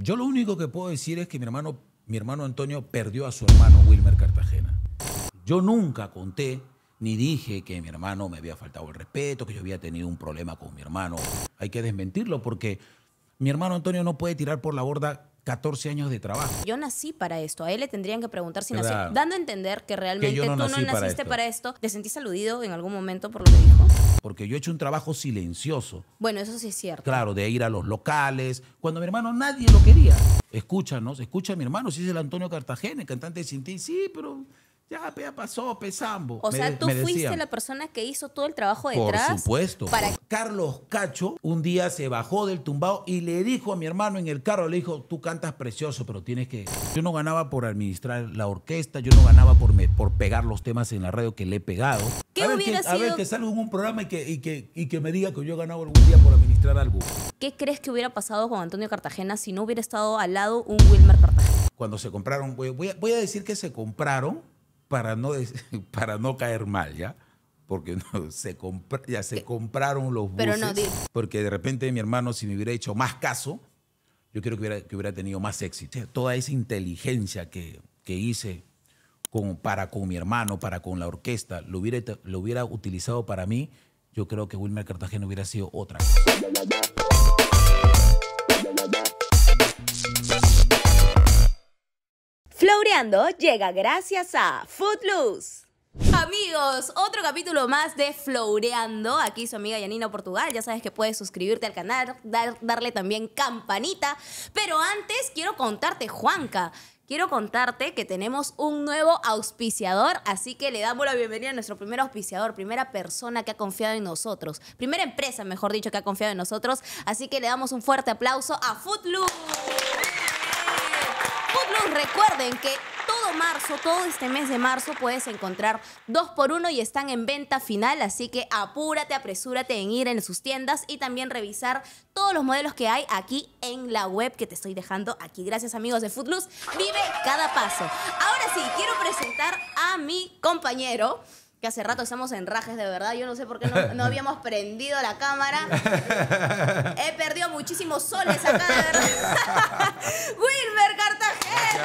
Yo lo único que puedo decir es que mi hermano, mi hermano Antonio perdió a su hermano Wilmer Cartagena. Yo nunca conté ni dije que mi hermano me había faltado el respeto, que yo había tenido un problema con mi hermano. Hay que desmentirlo porque mi hermano Antonio no puede tirar por la borda 14 años de trabajo. Yo nací para esto. A él le tendrían que preguntar si nació. Dando a entender que realmente tú no naciste para esto. para esto. ¿Te sentís aludido en algún momento por lo que dijo? porque yo he hecho un trabajo silencioso. Bueno, eso sí es cierto. Claro, de ir a los locales, cuando mi hermano nadie lo quería. Escúchanos, escucha mi hermano, si es el Antonio Cartagena, el cantante de Sinti. sí, pero ya, pasó, pesambo. O sea, tú fuiste la persona que hizo todo el trabajo detrás. Por supuesto. Para... Carlos Cacho un día se bajó del tumbado y le dijo a mi hermano en el carro, le dijo, tú cantas precioso, pero tienes que... Yo no ganaba por administrar la orquesta, yo no ganaba por, por pegar los temas en la radio que le he pegado. a ver, que, salga en un programa y que, y que, y que me diga que yo he ganado algún día por administrar algo. ¿Qué crees que hubiera pasado con Antonio Cartagena si no hubiera estado al lado un Wilmer Cartagena? Cuando se compraron, voy a decir que se compraron para no, para no caer mal, ¿ya? Porque se ya se compraron los buses. porque de repente mi hermano, si me hubiera hecho más caso, yo creo que hubiera, tenido más éxito. Toda esa inteligencia que, hice con, para con mi hermano, para con la orquesta, lo hubiera, lo hubiera utilizado para mí, yo creo que Wilmer Cartagena hubiera sido otra. Floreando llega gracias a Footloose. Amigos, otro capítulo más de Floreando. Aquí su amiga Yanina Portugal. Ya sabes que puedes suscribirte al canal, darle también campanita. Pero antes quiero contarte, Juanca, quiero contarte que tenemos un nuevo auspiciador, así que le damos la bienvenida a nuestro primer auspiciador, primera persona que ha confiado en nosotros, primera empresa, mejor dicho, que ha confiado en nosotros. Así que le damos un fuerte aplauso a Footloose recuerden que todo marzo, todo este mes de marzo puedes encontrar 2x1 y están en venta final, así que apúrate, apresúrate en ir en sus tiendas y también revisar todos los modelos que hay aquí en la web que te estoy dejando aquí. Gracias amigos de Footloose, vive cada paso. Ahora sí, quiero presentar a mi compañero que hace rato estamos en rajes de verdad. Yo no sé por qué no, habíamos prendido la cámara. He perdido muchísimos soles acá, de verdad. Wilmer Cartagena.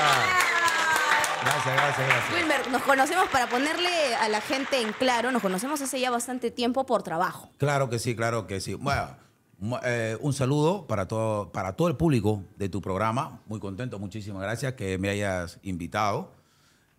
Gracias, gracias, gracias. Wilmer, nos conocemos para ponerle a la gente en claro, nos conocemos hace ya bastante tiempo por trabajo. Claro que sí, claro que sí. Bueno, eh, un saludo para todo, para todo el público de tu programa. Muy contento, muchísimas gracias que me hayas invitado.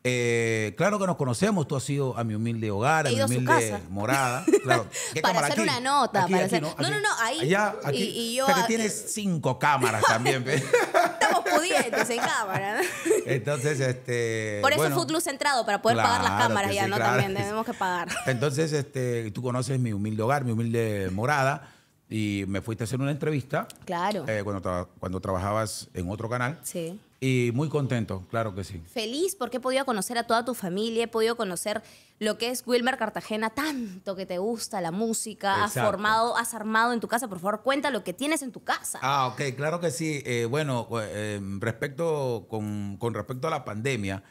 Eh, claro que nos conocemos, tú has ido a mi humilde hogar, a mi humilde morada. para hacer una nota, para hacer... ¿no? no, no, ahí. Allá, Y, yo, tienes cinco cámaras también. Estamos pudientes en cámara. Entonces, este. Por eso bueno, centrado entrado, para poder pagar las cámaras ya, ¿no? También tenemos que pagar. Entonces, este, tú conoces mi humilde hogar, mi humilde morada. Y me fuiste a hacer una entrevista. Claro. Eh, cuando, cuando trabajabas en otro canal. Sí. Y muy contento, claro que sí. Feliz porque he podido conocer a toda tu familia, he podido conocer lo que es Wilmer Cartagena, tanto que te gusta la música, has formado, has armado en tu casa, por favor, cuenta lo que tienes en tu casa. Ah, ok, claro que sí. Eh, bueno, em, respecto con, respecto a la pandemia,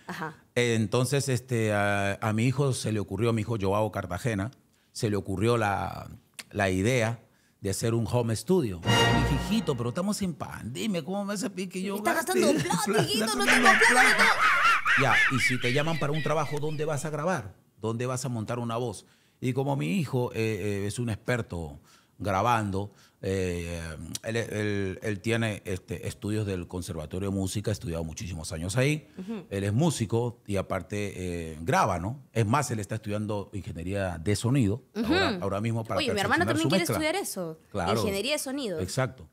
eh, entonces este, a, mi hijo se le ocurrió, a mi hijo Joao Cartagena, se le ocurrió la, la idea de hacer un home studio. Y hijito, pero estamos sin pan. Dime, ¿cómo me hace pique yo? Está gastando plata, hijito, no tengo Ya, y si te llaman para un trabajo, ¿dónde vas a grabar? ¿Dónde vas a montar una voz? Y como mi hijo eh, eh, es un experto grabando, eh, eh, él, tiene este, estudios del Conservatorio de Música, ha estudiado muchísimos años ahí. Él es músico y aparte eh, graba, ¿no? Es más, él está estudiando ingeniería de sonido ahora, mismo para Oye, mi hermano también quiere estudiar eso. Ingeniería de sonido. Exacto.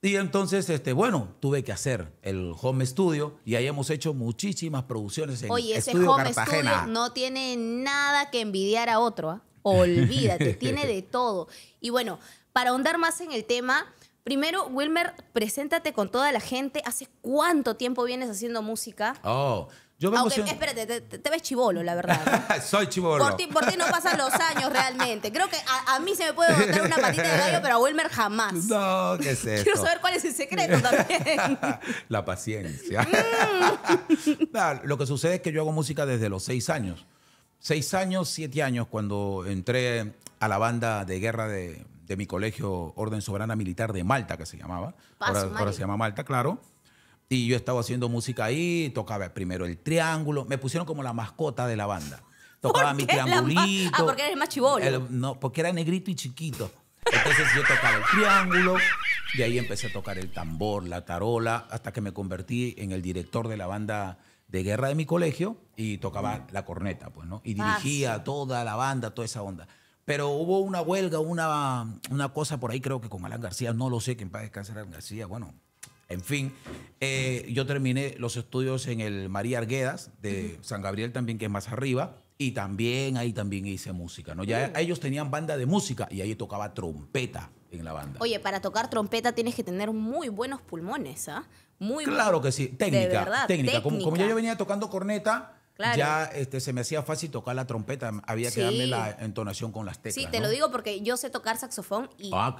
Y entonces, este, bueno, tuve que hacer el home studio y ahí hemos hecho muchísimas producciones en Oye, ese home studio no tiene nada que envidiar a otro, ¿ah? Olvídate, tiene de todo. Y bueno, para ahondar más en el tema, primero, Wilmer, preséntate con toda la gente. ¿Hace cuánto tiempo vienes haciendo música? Oh, yo me Aunque, espérate, te, ves chivolo, la verdad. Soy chivolo. Por ti, no pasan los años realmente. Creo que a, mí se me puede botar una patita de gallo, pero a Wilmer jamás. No, ¿qué es eso? Quiero saber cuál es el secreto también. la paciencia. Mm. lo que sucede es que yo hago música desde los seis años. Seis años, siete años, cuando entré a la banda de guerra de de mi colegio Orden Soberana Militar de Malta, que se llamaba. ahora, se llama Malta, claro. Y yo estaba haciendo música ahí, tocaba primero el triángulo, me pusieron como la mascota de la banda. Tocaba mi triangulito. Ah, porque eres más no, porque era negrito y chiquito. Entonces yo tocaba el triángulo, y ahí empecé a tocar el tambor, la tarola, hasta que me convertí en el director de la banda de guerra de mi colegio y tocaba mm. la corneta, pues, ¿no? Y dirigía toda la banda, toda esa onda. Pero hubo una huelga, una, una cosa por ahí, creo que con Alan García, no lo sé, que en paz descanse Alan García, bueno, en fin. Eh, yo terminé los estudios en el María Arguedas de San Gabriel también, que es más arriba, y también ahí también hice música, ¿no? Ya ellos tenían banda de música y ahí tocaba trompeta en la banda. Oye, para tocar trompeta tienes que tener muy buenos pulmones, ¿ah? Muy Claro que sí, técnica, técnica. Como, como yo venía tocando corneta, ya este, se me hacía fácil tocar la trompeta, había que darle la entonación con las teclas. Sí, te lo digo porque yo sé tocar saxofón y, ah,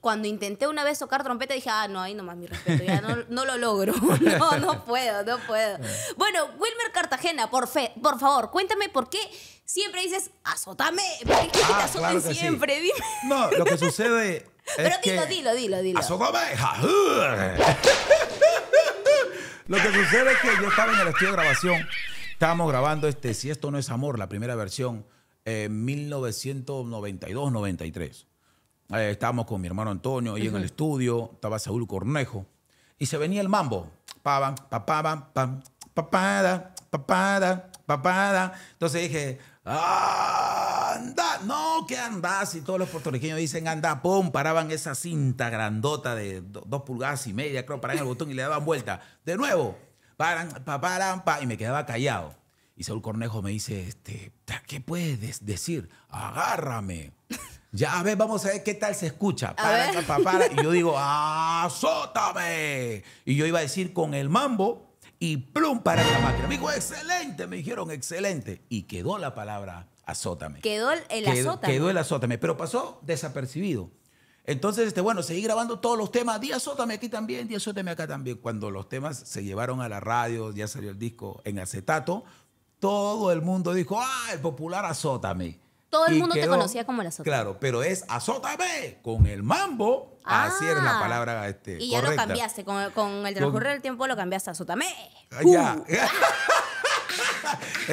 cuando intenté una vez tocar trompeta dije, ah, no, ahí nomás mi respeto, ya no, lo logro, no, no puedo, no puedo. bueno, Wilmer Cartagena, por, fe, por favor, cuéntame por qué siempre dices, azótame, ¿por ah, azotan siempre? Dime. No, lo que sucede... Es Pero dilo, dilo, dilo, dilo. Azótame, lo que sucede es que yo estaba en el estudio de grabación Estábamos grabando este Si esto no es amor, la primera versión, eh, en 1992-93. Eh, estábamos con mi hermano Antonio y en el estudio estaba Saúl Cornejo. Y se venía el mambo. Papá, papá, papá, papada, papada, papada. Entonces dije, anda, no, que andas. Y todos los puertorriqueños dicen, anda, pum, paraban esa cinta grandota de dos pulgadas y media, creo, paraban el botón y le daban vuelta. De nuevo, paran, pa, y me quedaba callado. Y Saúl Cornejo me dice, este, ¿qué puedes decir? Agárrame. Ya, a ver, vamos a ver qué tal se escucha. Y yo digo, azótame. Y yo iba a decir con el mambo y plum para la máquina. Me dijo, excelente, me dijeron, excelente. Y quedó la palabra azótame. Quedó el azótame. quedó el azótame, pero pasó desapercibido. Entonces, este, bueno, seguí grabando todos los temas. Día sótame aquí también, día sótame acá también. Cuando los temas se llevaron a la radio, ya salió el disco en acetato, todo el mundo dijo, ah, el popular azótame. Todo el mundo te conocía como el azótame. Claro, pero es azótame con el mambo. así era la ah, palabra este, Y ya lo cambiaste, con, el transcurrir del tiempo lo cambiaste a azótame. Ah, ya. Uh.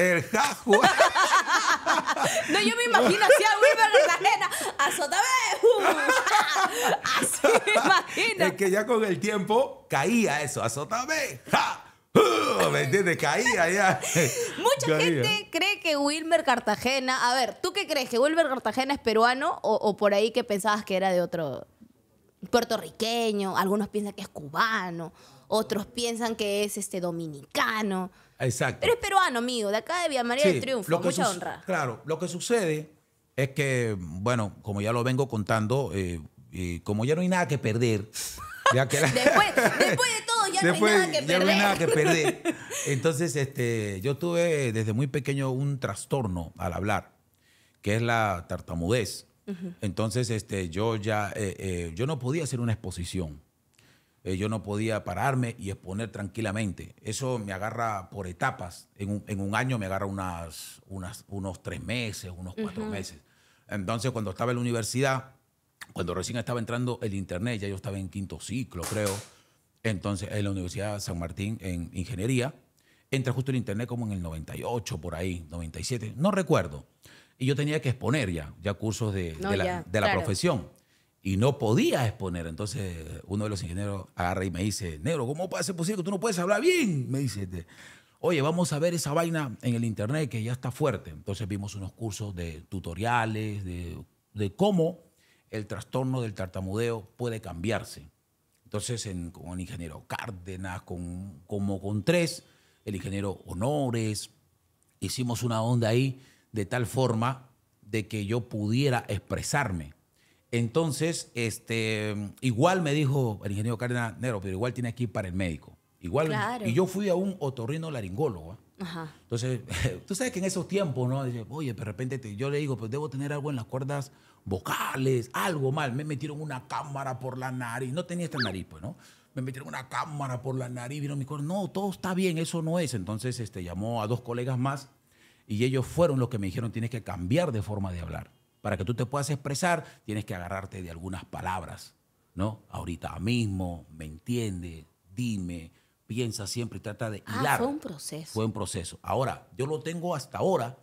el jajo. No, yo me imagino así a Wilmer Cartagena, azótame. Así me imagino. Es que ya con el tiempo caía eso, azótame. ¿Me entiendes? Caía ya. Mucha gente cree que Wilmer Cartagena. A ver, ¿tú qué crees? ¿Que Wilmer Cartagena es peruano o, por ahí que pensabas que era de otro puertorriqueño? Algunos piensan que es cubano, otros piensan que es este dominicano. Exacto. Pero es peruano, amigo, de acá de Villa María del Triunfo, mucha honra. Claro, lo que sucede es que, bueno, como ya lo vengo contando, eh, como ya no hay nada que perder, después, de todo ya no hay nada que perder. Ya no hay nada que perder. Entonces, este, yo tuve desde muy pequeño un trastorno al hablar, que es la tartamudez. Entonces, este, yo ya, eh, eh, yo no podía hacer una exposición eh, yo no podía pararme y exponer tranquilamente. Eso me agarra por etapas. En un, año me agarra unas, unas, unos tres meses, unos cuatro meses. Entonces, cuando estaba en la universidad, cuando recién estaba entrando el internet, ya yo estaba en quinto ciclo, creo. Entonces, en la Universidad San Martín, en ingeniería, entra justo el internet como en el 98, por ahí, 97, no recuerdo. Y yo tenía que exponer ya, ya cursos de, la, profesión y no podía exponer. Entonces uno de los ingenieros agarra y me dice, negro, ¿cómo puede ser posible que tú no puedes hablar bien? Me dice, este, oye, vamos a ver esa vaina en el internet que ya está fuerte. Entonces vimos unos cursos de tutoriales, de, cómo el trastorno del tartamudeo puede cambiarse. Entonces en, con el ingeniero Cárdenas, con, como con tres, el ingeniero Honores, hicimos una onda ahí de tal forma de que yo pudiera expresarme entonces, este, igual me dijo el ingeniero Cárdenas Nero, pero igual tiene que ir para el médico. Igual, y yo fui a un otorrino laringólogo. ¿ah? Ajá. Entonces, tú sabes que en esos tiempos, ¿no? Oye, de repente yo le digo, pues debo tener algo en las cuerdas vocales, algo mal. Me metieron una cámara por la nariz. No tenía esta nariz, pues, ¿no? Me metieron una cámara por la nariz, vieron mi cuerpo. No, todo está bien, eso no es. Entonces, este, llamó a dos colegas más y ellos fueron los que me dijeron, tienes que cambiar de forma de hablar. Para que tú te puedas expresar, tienes que agarrarte de algunas palabras, ¿no? Ahorita mismo, me entiende, dime, piensa siempre, trata de hilar. Ah, fue un proceso. Fue un proceso. Ahora, yo lo tengo hasta ahora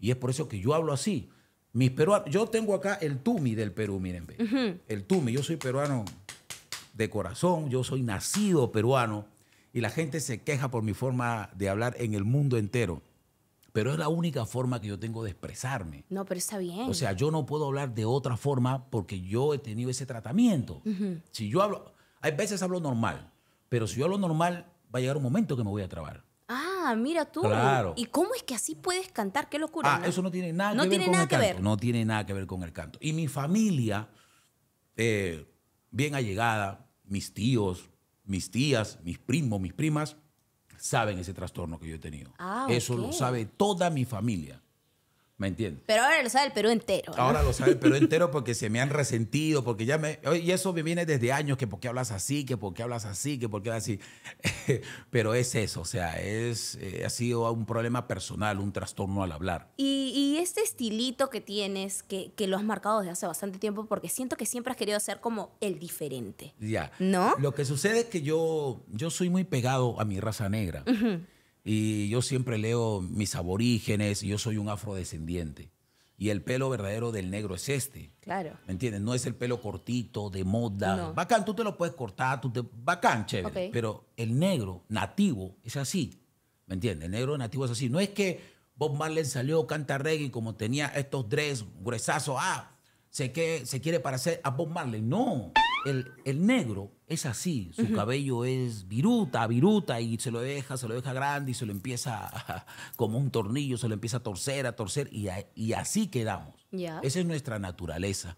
y es por eso que yo hablo así. Mis yo tengo acá el tumi del Perú, miren, el tumi. Yo soy peruano de corazón, yo soy nacido peruano y la gente se queja por mi forma de hablar en el mundo entero pero es la única forma que yo tengo de expresarme. No, pero está bien. O sea, yo no puedo hablar de otra forma porque yo he tenido ese tratamiento. Si yo hablo, hay veces hablo normal, pero si yo hablo normal, va a llegar un momento que me voy a trabar. Ah, mira tú. Claro. ¿Y cómo es que así puedes cantar? Qué locura. Ah, eso no tiene nada que ver con nada el que canto. Ver. No tiene nada que ver con el canto. Y mi familia, eh, bien allegada, mis tíos, mis tías, mis primos, mis primas, saben ese trastorno que yo he tenido. Ah, Eso lo sabe toda mi familia. ¿Me entiendes? Pero ahora lo sabe el Perú entero. Ahora lo sabe el Perú entero porque se me han resentido, porque ya me... Y eso me viene desde años, que por qué hablas así, que por qué hablas así, que por qué hablas así. Pero es eso, o sea, es, eh, ha sido un problema personal, un trastorno al hablar. Y, este estilito que tienes, que, que, lo has marcado desde hace bastante tiempo, porque siento que siempre has querido ser como el diferente. Ya. ¿No? Lo que sucede es que yo, yo soy muy pegado a mi raza negra. Y yo siempre leo mis aborígenes, yo soy un afrodescendiente. Y el pelo verdadero del negro es este. Claro. ¿Me entiendes? No es el pelo cortito, de moda. Bacán, tú te lo puedes cortar, tú te... bacán, chévere. Pero el negro nativo es así. ¿Me entiendes? El negro nativo es así. No es que Bob Marley salió, canta reggae, como tenía estos tres gruesazos. Ah, sé que, se quiere parecer a Bob Marley. No. El, negro es así, su cabello es viruta, viruta, y se lo deja, se lo deja grande y se lo empieza como un tornillo, se lo empieza a torcer, a torcer, y, así quedamos. Esa es nuestra naturaleza,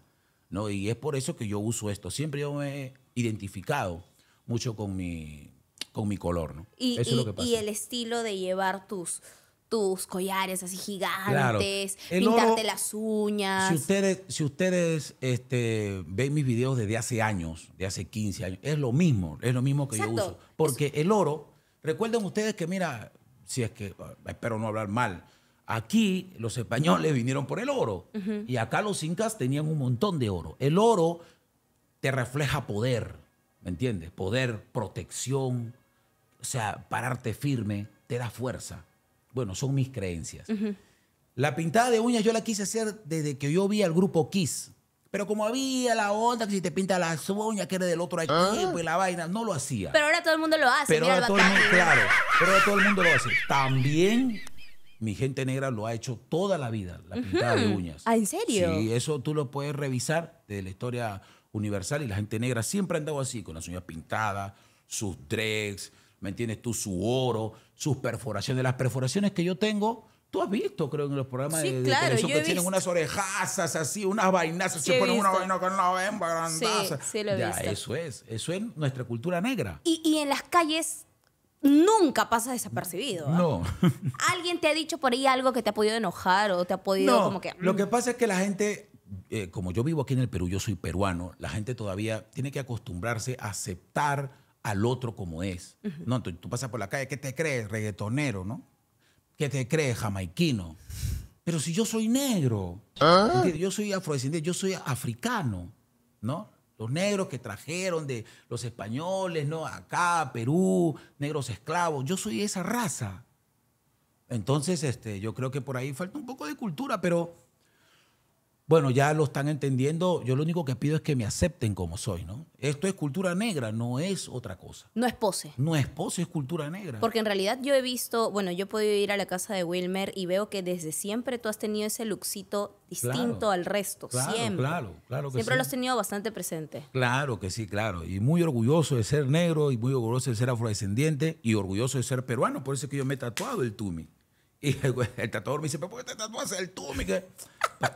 ¿no? Y es por eso que yo uso esto. Siempre yo me he identificado mucho con mi, con mi color, ¿no? y el estilo de llevar tus tus collares así gigantes, pintarte las uñas. Si ustedes, si ustedes este, ven mis videos desde hace años, de hace 15 años, es lo mismo, es lo mismo que yo uso. Porque el oro, recuerden ustedes que mira, si es que, ah, espero no hablar mal, aquí los españoles vinieron por el oro y acá los incas tenían un montón de oro. El oro te refleja poder, ¿me entiendes? Poder, protección, o sea, pararte firme, te da fuerza bueno, son mis creencias. La pintada de uñas yo la quise hacer desde que yo vi al grupo Kiss. Pero como había la onda que si te pinta las uñas que eres del otro ah. equipo y la vaina, no lo hacía. Pero ahora todo el mundo lo hace. Pero ahora todo el mundo, claro, pero ahora todo el mundo lo hace. También mi gente negra lo ha hecho toda la vida, la pintada de uñas. ¿Ah, en serio? Sí, eso tú lo puedes revisar de la historia universal y la gente negra siempre ha andado así, con las uñas pintadas, sus dreads, ¿me entiendes? Tú su oro, sus perforaciones, las perforaciones que yo tengo. Tú has visto, creo, en los programas de, televisión que tienen unas orejazas así, unas vainazas, se ponen una vaina con una Sí, sí lo he visto. Eso es, eso es nuestra cultura negra. Y, en las calles nunca pasa desapercibido. ¿ah? No. ¿Alguien te ha dicho por ahí algo que te ha podido enojar o te ha podido como que... Lo mm? que pasa es que la gente, eh, como yo vivo aquí en el Perú, yo soy peruano, la gente todavía tiene que acostumbrarse a aceptar al otro como es. No, tú, pasas por la calle, ¿qué te crees? Reggaetonero, ¿no? ¿Qué te crees? Jamaiquino. Pero si yo soy negro, ¿Ah? yo soy afrodescendiente, yo soy africano, ¿no? Los negros que trajeron de los españoles, ¿no? Acá, Perú, negros esclavos, yo soy esa raza. Entonces, este, yo creo que por ahí falta un poco de cultura, pero bueno, ya lo están entendiendo. Yo lo único que pido es que me acepten como soy, ¿no? Esto es cultura negra, no es otra cosa. No es pose. No es pose, es cultura negra. Porque en realidad yo he visto, bueno, yo he podido ir a la casa de Wilmer y veo que desde siempre tú has tenido ese luxito distinto al resto. siempre. Claro, claro que Siempre lo has tenido bastante presente. Claro que sí, claro. Y muy orgulloso de ser negro y muy orgulloso de ser afrodescendiente y orgulloso de ser peruano. Por eso es que yo me he tatuado el Tumi. Y el, tatuador me dice, por qué te tatuas el tú?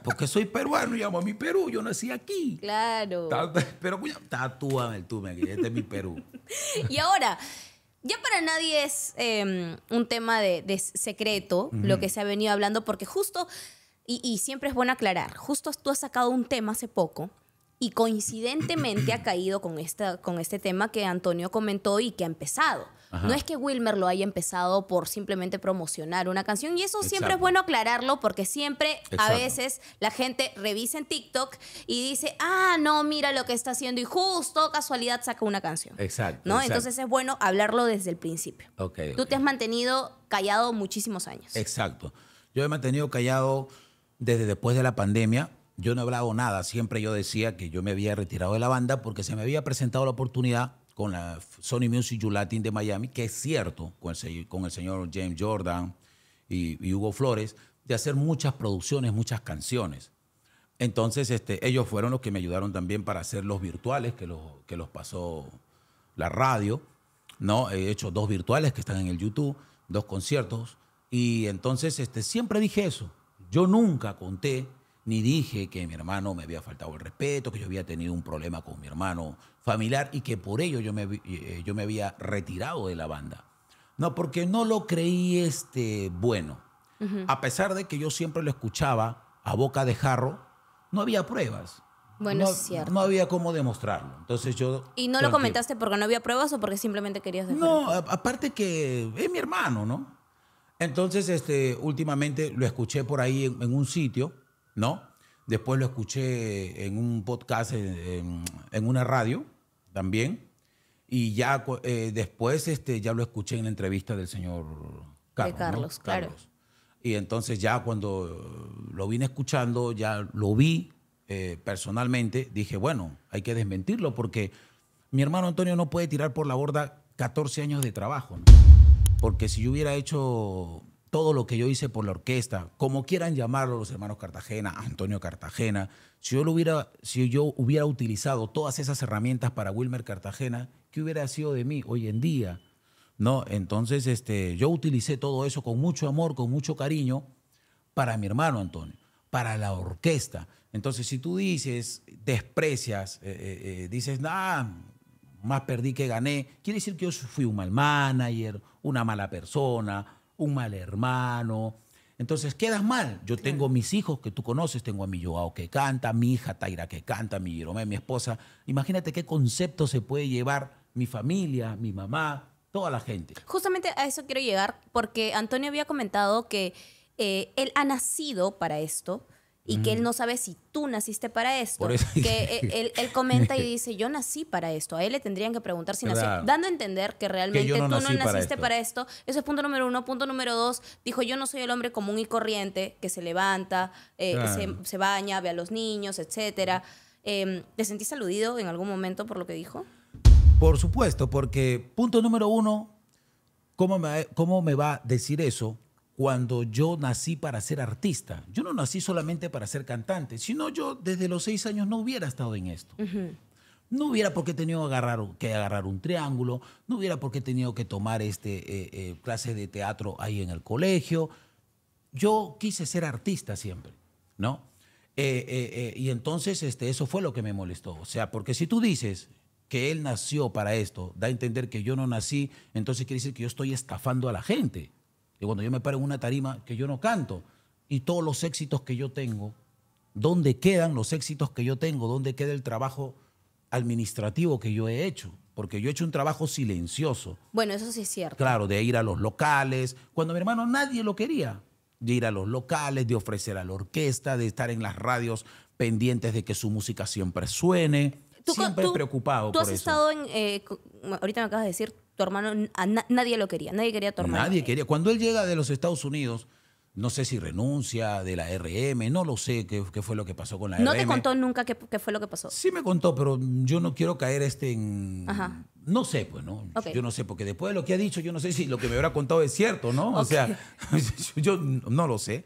Porque soy peruano y amo a mi Perú, yo nací aquí. Claro. pero tatúame el tú, este es mi Perú. y ahora, ya para nadie es em, un tema de, secreto lo que se ha venido hablando, porque justo, y siempre es bueno aclarar, justo tú has sacado un tema hace poco y coincidentemente ha caído con, esta, con este tema que Antonio comentó y que ha empezado. No es que Wilmer lo haya empezado por simplemente promocionar una canción y eso siempre es bueno aclararlo porque siempre a veces la gente revisa en TikTok y dice, ah, no, mira lo que está haciendo y justo casualidad saca una canción. Exacto. ¿No? Entonces es bueno hablarlo desde el principio. Tú te has mantenido callado muchísimos años. Exacto. Yo he mantenido callado desde después de la pandemia yo no hablado nada, siempre yo decía que yo me había retirado de la banda porque se me había presentado la oportunidad con la Sony Music You Latin de Miami, que es cierto, con el, señor James Jordan y, Hugo Flores, de hacer muchas producciones, muchas canciones. Entonces, este, ellos fueron los que me ayudaron también para hacer los virtuales que los, que los pasó la radio. ¿no? He hecho dos virtuales que están en el YouTube, dos conciertos. Y entonces este, siempre dije eso. Yo nunca conté ni dije que mi hermano me había faltado el respeto, que yo había tenido un problema con mi hermano familiar y que por ello yo me, eh, eh, yo me había retirado de la banda. No, porque no lo creí este bueno. A pesar de que yo siempre lo escuchaba a boca de jarro, no había pruebas. Bueno, es cierto. No había cómo demostrarlo. Entonces yo. ¿Y no lo comentaste porque no había pruebas o porque simplemente querías dejarlo? No, aparte que es mi hermano, ¿no? Entonces, este, últimamente lo escuché por ahí en, en un sitio ¿no? Después lo escuché en un podcast, en, una radio también. Y ya eh, después este, ya lo escuché en la entrevista del señor Carlos. De Carlos, Y entonces ya cuando lo vine escuchando, ya lo vi eh, personalmente, dije, bueno, hay que desmentirlo porque mi hermano Antonio no puede tirar por la borda 14 años de trabajo. Porque si yo hubiera hecho todo lo que yo hice por la orquesta, como quieran llamarlo los hermanos Cartagena, Antonio Cartagena, si yo, lo hubiera, si yo hubiera utilizado todas esas herramientas para Wilmer Cartagena, ¿qué hubiera sido de mí hoy en día? ¿No? Entonces, este, yo utilicé todo eso con mucho amor, con mucho cariño, para mi hermano Antonio, para la orquesta. Entonces, si tú dices, desprecias, eh, eh, eh, dices, nada más perdí que gané, quiere decir que yo fui un mal manager, una mala persona, un mal hermano. Entonces quedas mal. Yo tengo mis hijos que tú conoces, tengo a mi Joao que canta, mi hija Taira que canta, mi Jerome, mi esposa. Imagínate qué concepto se puede llevar mi familia, mi mamá, toda la gente. Justamente a eso quiero llegar porque Antonio había comentado que eh, él ha nacido para esto y que él mm. no sabe si tú naciste para esto. Que e, él, comenta y dice, yo nací para esto. A él le tendrían que preguntar si nací. Dando a entender que realmente tú no naciste para esto. Ese es punto número uno. Punto número dos, dijo, yo no soy el hombre común y corriente que se levanta, eh, se, baña, ve a los niños, etc. Em, ¿Te sentiste aludido en algún momento por lo que dijo? Por supuesto, porque punto número uno, ¿cómo cómo me va a decir eso cuando yo nací para ser artista. Yo no nací solamente para ser cantante, sino yo desde los seis años no hubiera estado en esto. No hubiera porque he tenido que agarrar, que agarrar un triángulo, no hubiera porque he tenido que tomar este, eh, eh clases de teatro ahí en el colegio. Yo quise ser artista siempre, ¿no? Eh, eh, y entonces este, eso fue lo que me molestó. O sea, porque si tú dices que él nació para esto, da a entender que yo no nací, entonces quiere decir que yo estoy estafando a la gente. Y cuando yo me paro en una tarima que yo no canto y todos los éxitos que yo tengo, ¿dónde quedan los éxitos que yo tengo? ¿Dónde queda el trabajo administrativo que yo he hecho? Porque yo he hecho un trabajo silencioso. Bueno, eso sí es cierto. Claro, de ir a los locales. Cuando mi hermano nadie lo quería. De ir a los locales, de ofrecer a la orquesta, de estar en las radios pendientes de que su música siempre suene. ¿Tú, siempre preocupado. Tú has estado en, eh, ahorita me acabas de decir, tu hermano, nadie lo quería, nadie quería a tu hermano. Nadie quería. Cuando él llega de los Estados Unidos, no sé si renuncia de la RM, no lo sé qué, fue lo que pasó con la RM. ¿No te contó nunca qué, fue lo que pasó? Sí me contó, pero yo no quiero caer este en... No sé, pues, ¿no? Yo no sé, porque después de lo que ha dicho, yo no sé si lo que me hubiera contado es cierto, ¿no? O sea, yo no lo sé.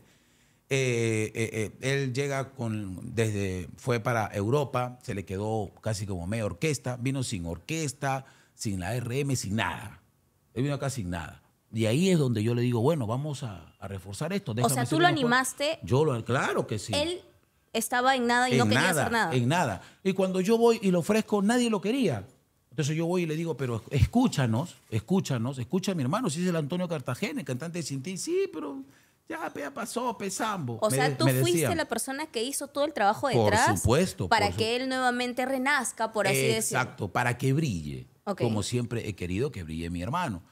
Eh, eh, eh, él llega con, desde, fue para Europa, se le quedó casi como media orquesta, vino sin orquesta, sin la RM, sin nada. Él vino acá sin nada. Y ahí es donde yo le digo, bueno, vamos a, reforzar esto. o sea, tú lo animaste. Yo lo, claro que sí. Él estaba en nada y no quería hacer nada. En nada. Y cuando yo voy y lo ofrezco, nadie lo quería. Entonces yo voy y le digo, pero escúchanos, escúchanos, escucha a mi hermano, si es el Antonio Cartagena, el cantante de Sinti sí, pero ya, pasó, pesambo. O sea, tú fuiste la persona que hizo todo el trabajo detrás. Por supuesto. Para que él nuevamente renazca, por así decirlo. Exacto, para que brille como siempre he querido que brille mi hermano.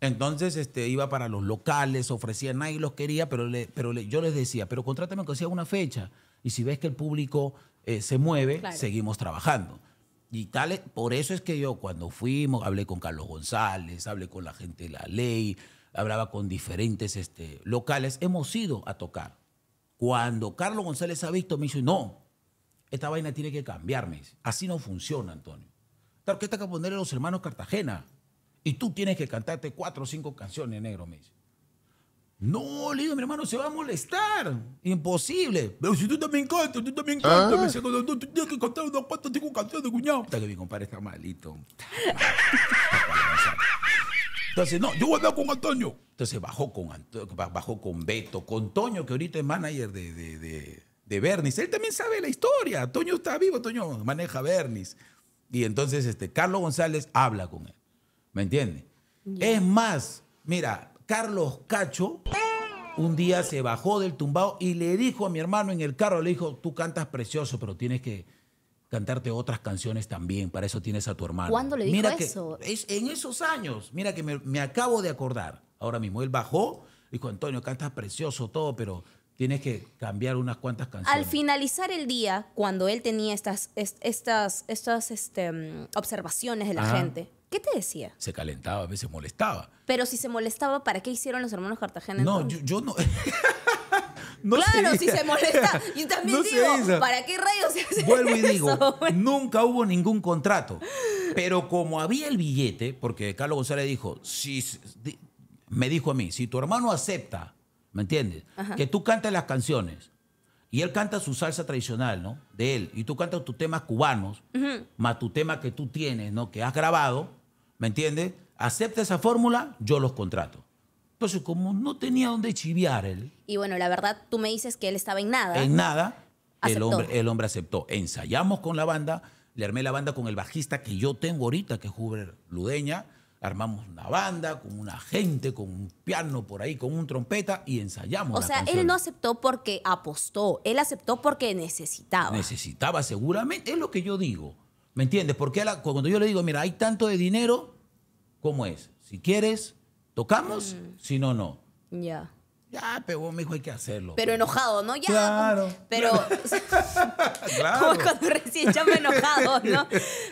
Entonces este, iba para los locales, ofrecía, nadie los quería, pero, pero yo les decía, pero contrátame que sea una fecha. Y si ves que el público eh, se mueve, seguimos trabajando. Y tal, por eso es que yo cuando fuimos, hablé con Carlos González, hablé con la gente de la ley, hablaba con diferentes este, locales, hemos ido a tocar. Cuando Carlos González ha visto, me dice, no, esta vaina tiene que cambiarme. Así no funciona, Antonio. ¿qué está que ponerle los hermanos Cartagena. Y tú tienes que cantarte cuatro o cinco canciones, negro, me dice. No, le digo, mi hermano, se va a molestar. Imposible. Pero si tú también cantas, tú también cantas. Me dice, ah. no, tú tienes que cantar una cuantas, tengo canciones, cuñado. Está que mi compadre está malito. Entonces, no, yo voy a hablar con Antonio. Entonces bajó con, Beto, con Toño, que ahorita es manager de, de, Él también sabe la historia. Toño está vivo, Toño maneja Bernice. Y entonces este, Carlos González habla con él. ¿Me entiendes? Es más, mira, Carlos Cacho un día se bajó del tumbado y le dijo a mi hermano en el carro, le dijo, tú cantas precioso, pero tienes que cantarte otras canciones también, para eso tienes a tu hermano. ¿Cuándo le dijo eso? es, en esos años, mira que me, me acabo de acordar, ahora mismo, él bajó, dijo, Antonio, cantas precioso todo, pero tienes que cambiar unas cuantas canciones. Al finalizar el día, cuando él tenía estas, estas, estas este, mm, observaciones de la gente, ¿qué te decía? Se calentaba, a veces molestaba. Pero si se molestaba, ¿para qué hicieron los hermanos Cartagena? No, yo, no. no claro, si se molesta. Y también digo, ¿para qué rayos se Vuelvo y digo, nunca hubo ningún contrato. Pero como había el billete, porque Carlos González dijo, me dijo a mí, si tu hermano acepta ¿Me entiendes? Que tú cantes las canciones y él canta su salsa tradicional, ¿no? De él. Y tú cantas tus temas cubanos, más tu tema que tú tienes, ¿no? Que has grabado, ¿me entiendes? Acepta esa fórmula, yo los contrato. Entonces, como no tenía dónde chiviar él. Y bueno, la verdad, tú me dices que él estaba en nada. En nada, el hombre, el hombre, aceptó. Ensayamos con la banda, le armé la banda con el bajista que yo tengo ahorita, que es Huber Ludeña armamos una banda con una gente, con un piano por ahí, con un trompeta y ensayamos. O sea, él no aceptó porque apostó, él aceptó porque necesitaba. Necesitaba, seguramente, es lo que yo digo. ¿Me entiendes? Porque cuando yo le digo, mira, hay tanto de dinero, ¿cómo es? Si quieres, tocamos, mm. si no, no. Ya. Ya, pegó, mijo, hay que hacerlo. Pero pues. enojado, ¿no? Ya. Claro. Pero. claro. Como cuando recién enojado, ¿no?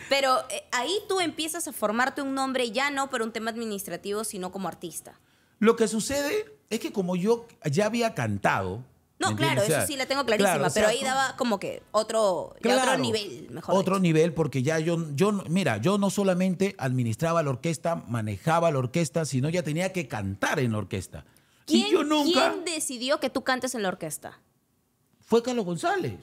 Pero eh, ahí tú empiezas a formarte un nombre, ya no por un tema administrativo, sino como artista. Lo que sucede es que como yo ya había cantado. No, claro, eso sí la tengo clarísima, pero ahí daba como que otro, otro nivel, mejor. Otro nivel, porque ya yo, yo, mira, yo no solamente administraba la orquesta, manejaba la orquesta, sino ya tenía que cantar en la orquesta. ¿Quién, decidió que tú cantes en la orquesta? Fue Carlos González.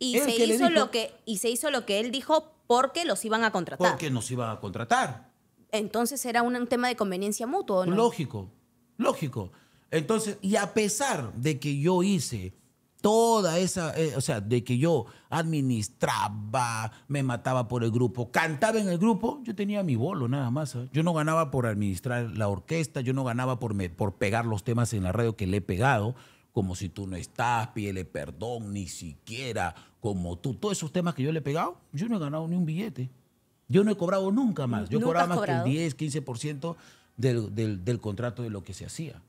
Y se, hizo lo que, y se hizo lo que él dijo porque los iban a contratar. Porque nos iban a contratar. Entonces era un, tema de conveniencia mutua, ¿no? Lógico, lógico. Entonces, y a pesar de que yo hice toda esa, eh, o sea, de que yo administraba, me mataba por el grupo, cantaba en el grupo, yo tenía mi bolo nada más. Yo no ganaba por administrar la orquesta, yo no ganaba por, me, por pegar los temas en la radio que le he pegado, como si tú no estás, pídele perdón, ni siquiera, como tú, todos esos temas que yo le he pegado, yo no he ganado ni un billete. Yo no he cobrado nunca más, yo cobraba más que el 10, 15% del, del, del contrato de lo que se hacía.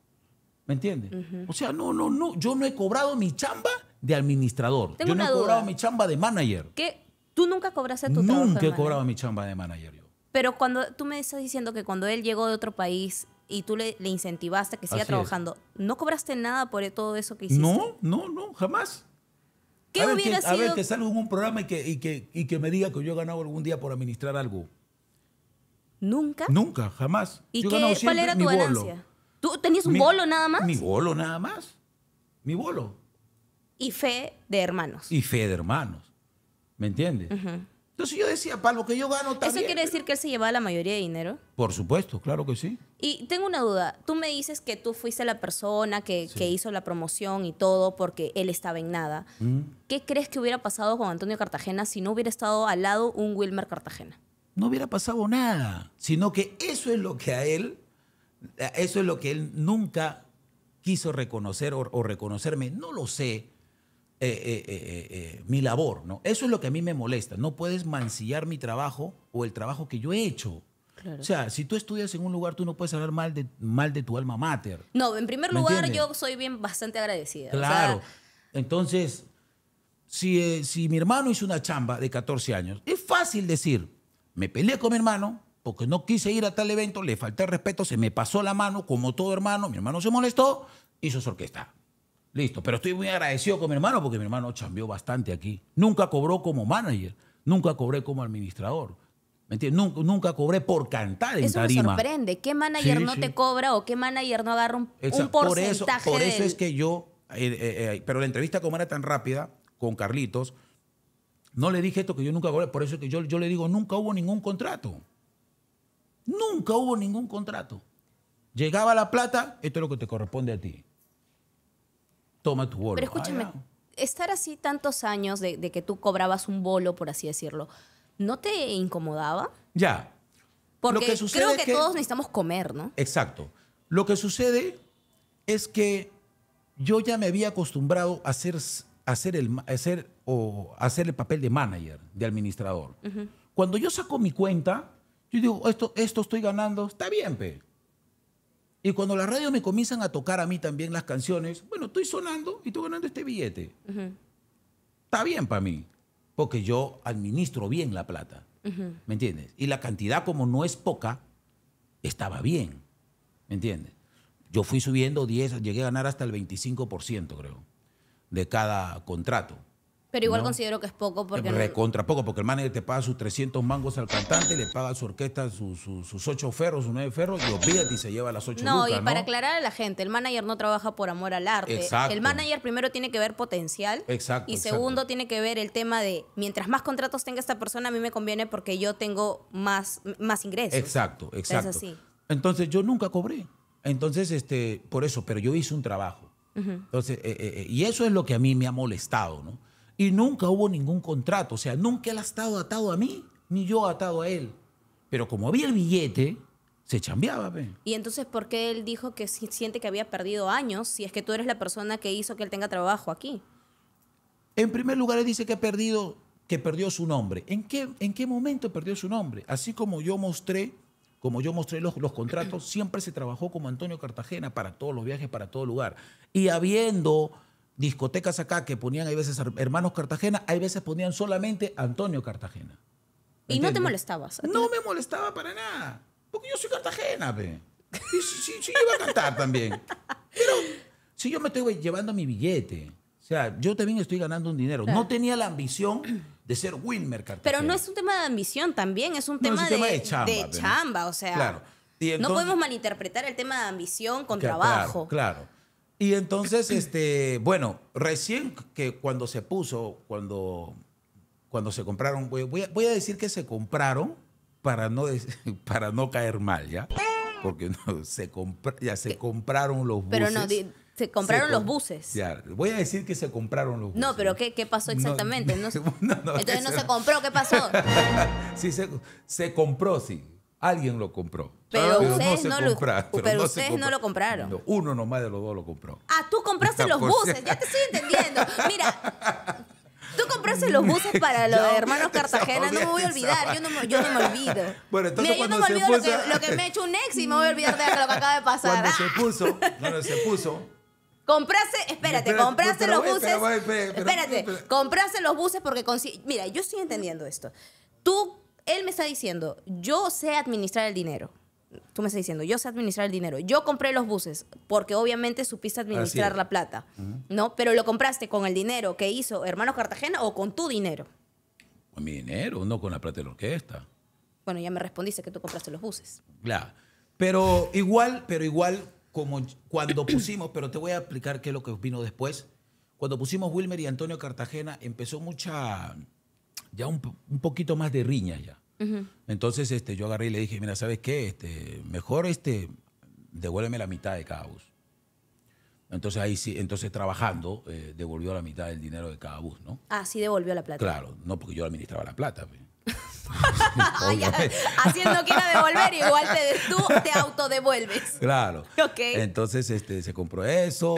¿Me entiendes? O sea, no, no, no. Yo no he cobrado mi chamba de administrador. yo no he cobrado mi chamba de manager. ¿Qué? ¿Tú nunca cobraste tu Nunca trabajo he cobrado mi chamba de manager yo. Pero cuando tú me estás diciendo que cuando él llegó de otro país y tú le, incentivaste incentivaste que siga trabajando, ¿no cobraste nada por e-, todo eso que hiciste? No, no, no, jamás. ¿Qué hubiera ver sido... a ver que salgo en un programa y que, y que, me diga que yo he ganado algún día por administrar algo. ¿Nunca? Nunca, jamás. ¿Y qué, cuál era tu ganancia? ¿Tú tenías un bolo nada más? Mi bolo nada más. Mi bolo. Y fe de hermanos. Y fe de hermanos. ¿Me entiendes? Entonces yo decía, para lo que yo gano también. ¿Eso quiere decir que él se llevaba la mayoría de dinero? Por supuesto, claro que sí. Y tengo una duda. Tú me dices que tú fuiste la persona que, hizo la promoción y todo porque él estaba en nada. ¿Qué crees que hubiera pasado con Antonio Cartagena si no hubiera estado al lado un Wilmer Cartagena? No hubiera pasado nada, sino que eso es lo que a él eso es lo que él nunca quiso reconocer o, reconocerme. No lo sé. Eh, eh, eh, mi labor, ¿no? Eso es lo que a mí me molesta. No puedes mancillar mi trabajo o el trabajo que yo he hecho. O sea, si tú estudias en un lugar, tú no puedes hablar mal de, mal de tu alma mater. No, en primer lugar, yo soy bien bastante agradecida. Claro. Entonces, si, si mi hermano hizo una chamba de 14 años, es fácil decir, me peleé con mi hermano, porque no quise ir a tal evento, le falté respeto, se me pasó la mano, como todo hermano, mi hermano se molestó, hizo su orquesta. Listo, pero estoy muy agradecido con mi hermano porque mi hermano cambió bastante aquí. Nunca cobró como manager, nunca cobré como administrador. ¿Me entiendes? Nunca, cobré por cantar en tarima. Eso me sorprende. ¿Qué manager no te cobra o qué manager no agarra un, porcentaje? Por eso, por eso es que yo... Eh, eh, eh, pero la entrevista como era tan rápida con Carlitos, no le dije esto que yo nunca cobré. Por eso es que yo le digo, nunca hubo ningún contrato. Nunca hubo ningún contrato. Llegaba la plata, esto es lo que te corresponde a ti. Toma tu bolo. Pero escúchame, estar así tantos años de, que tú cobrabas un bolo, por así decirlo, ¿no te incomodaba? Ya. Porque creo que, todos necesitamos comer, ¿no? Exacto. Lo que sucede es que yo ya me había acostumbrado a hacer el, o hacer el papel de manager, de administrador. Cuando yo saco mi cuenta, yo digo, esto, esto estoy ganando, está bien, pe. Y cuando las radios me comienzan a tocar a mí también las canciones, bueno, estoy sonando y estoy ganando este billete. Está bien para mí, porque yo administro bien la plata. ¿Me entiendes? Y la cantidad, como no es poca, estaba bien. ¿Me entiendes? Yo fui subiendo 10, llegué a ganar hasta el 25%, creo, de cada contrato. Pero igual considero que es poco porque... Recontra poco, porque el manager te paga sus 300 mangos al cantante, le paga a su orquesta sus, ocho 8 ferros, sus 9 ferros, y olvídate y se lleva las 8 No, y para aclarar a la gente, el manager no trabaja por amor al arte. El manager primero tiene que ver potencial. Exacto. Y segundo tiene que ver el tema de, mientras más contratos tenga esta persona, a mí me conviene porque yo tengo más, ingresos. Exacto, exacto. Es así. Entonces yo nunca cobré. Entonces, este, por eso, pero yo hice un trabajo. Entonces, eh, eh, eh, y eso es lo que a mí me ha molestado, ¿no? Y nunca hubo ningún contrato, o sea, nunca él ha estado atado a mí, ni yo atado a él. Pero como había el billete, se chambeaba. Y entonces, ¿por qué él dijo que siente que había perdido años si es que tú eres la persona que hizo que él tenga trabajo aquí? En primer lugar, él dice que ha perdido, que perdió su nombre. ¿En qué, en qué momento perdió su nombre? Así como yo mostré, como yo mostré los, los contratos, siempre se trabajó como Antonio Cartagena para todos los viajes, para todo lugar. Y habiendo discotecas acá que ponían, a veces hermanos Cartagena, hay veces ponían solamente Antonio Cartagena. ¿Y no te molestabas? No me molestaba para nada. Porque yo soy Cartagena, Sí, sí yo iba a cantar también. Pero si yo me estoy llevando mi billete, o sea, yo también estoy ganando un dinero. No tenía la ambición de ser Wilmer Cartagena. Pero no es un tema de ambición también, es un tema, de, de, chamba. o sea, claro. no podemos malinterpretar el tema de ambición con trabajo. claro. Y entonces, este, bueno, recién que cuando se puso, cuando, cuando se compraron, voy, a, decir que se compraron para no, para no caer mal, ¿ya? Porque no, se compra, ya se eh, compraron los buses. Pero no, se compraron los buses. voy a decir que se compraron los buses. No, pero ¿qué, qué pasó exactamente? Entonces no se compró, ¿qué pasó? sí, se compró, sí. Alguien lo compró. Pero, ustedes, no, lo, pero no, lo, compraron. uno nomás de los dos lo compró. Ah, tú compraste los buses, ya te estoy entendiendo. Mira, Tú compraste los buses para los hermanos Cartagena, no me voy a olvidar, yo no me, olvido. Bueno, entonces Mira, yo no me olvido puso... lo, que, me ha hecho un ex y me voy a olvidar de lo que acaba de pasar. Cuando se ah. puso, cuando se puso. Compraste, espérate, compraste los buses. Espérate, comprase compraste los buses porque Mira, yo estoy entendiendo esto. Tú él me está diciendo, yo sé administrar el dinero. Tú me estás diciendo, yo sé administrar el dinero. Yo compré los buses porque obviamente supiste administrar la plata, ¿no? Pero lo compraste con el dinero que hizo Hermano Cartagena o con tu dinero. Con mi dinero, no con la plata de la orquesta. Bueno, ya me respondiste que tú compraste los buses. Claro. Pero igual, pero igual, como cuando pusimos, pero te voy a explicar qué es lo que vino después. Cuando pusimos Wilmer y Antonio Cartagena, empezó mucha ya un, poquito más de riña ya. Entonces este, yo agarré y le dije, mira, ¿sabes qué? Este, mejor este, devuélveme la mitad de cada bus. Entonces ahí sí, entonces trabajando, eh, devolvió la mitad del dinero de cada bus, ¿no? Ah, sí devolvió la plata. Claro, no, porque yo administraba la plata. Pues. Haciendo que a devolver, igual te, tú te autodevuelves. Claro. Entonces este, se compró eso,